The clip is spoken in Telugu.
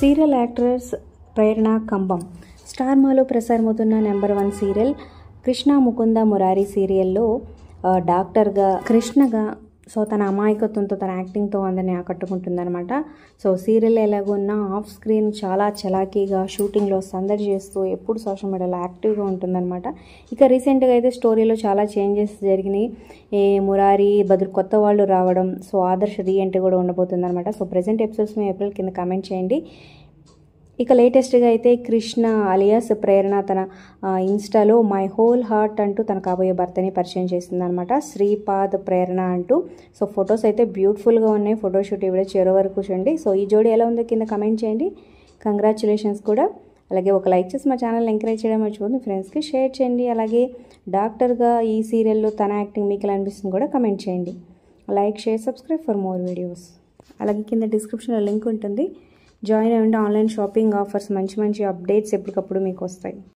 serial actress Prerana Kambam star మాలో ప్రసారమవుతున్న number one serial Krishna Mukunda Murari సీరియల్లో డాక్టర్గా కృష్ణగా సో తన అమాయకత్వంతో తన యాక్టింగ్తో అందరినీ ఆకట్టుకుంటుందనమాట సో సీరియల్ ఎలాగున్నా ఆఫ్ స్క్రీన్ చాలా చలాకీగా షూటింగ్లో సందడి చేస్తూ ఎప్పుడు సోషల్ మీడియాలో యాక్టివ్గా ఉంటుందన్నమాట ఇక రీసెంట్గా అయితే స్టోరీలో చాలా చేంజెస్ జరిగినాయి ఏ మురారి బదులు కొత్త వాళ్ళు రావడం సో ఆదర్శ రీఎంట్రీ కూడా ఉండబోతుందన్నమాట సో ప్రజెంట్ ఎపిసోడ్స్ మీ ఏప్రిల్ కింద కమెంట్ చేయండి ఇక లేటెస్ట్గా అయితే కృష్ణ అలియాస్ ప్రేరణ తన ఇన్స్టాలో మై హోల్ హార్ట్ అంటూ తన కాబోయే భర్తని పరిచయం చేసిందనమాట శ్రీపాద్ ప్రేరణ అంటూ సో ఫొటోస్ అయితే బ్యూటిఫుల్గా ఉన్నాయి ఫోటోషూట్ ఇవి చివరి వరకు చూడండి సో ఈ జోడీ ఎలా ఉందో కింద కమెంట్ చేయండి కంగ్రాచులేషన్స్ కూడా అలాగే ఒక లైక్ చేసి మా ఛానల్ ఎంకరేజ్ చేయడం మర్చిపోతుంది ఫ్రెండ్స్కి షేర్ చేయండి అలాగే డాక్టర్గా ఈ సీరియల్లో తన యాక్టింగ్ మీకు ఎలా అనిపిస్తుంది కూడా కమెంట్ చేయండి like share subscribe for more videos అలాగే కింద డిస్క్రిప్షన్లో లింక్ ఉంటుంది జాయిన్ అయ్యి ఆన్లైన్ షాపింగ్ ఆఫర్స్ మంచి మంచి అప్డేట్స్ ఎప్పటికప్పుడు మీకు వస్తాయి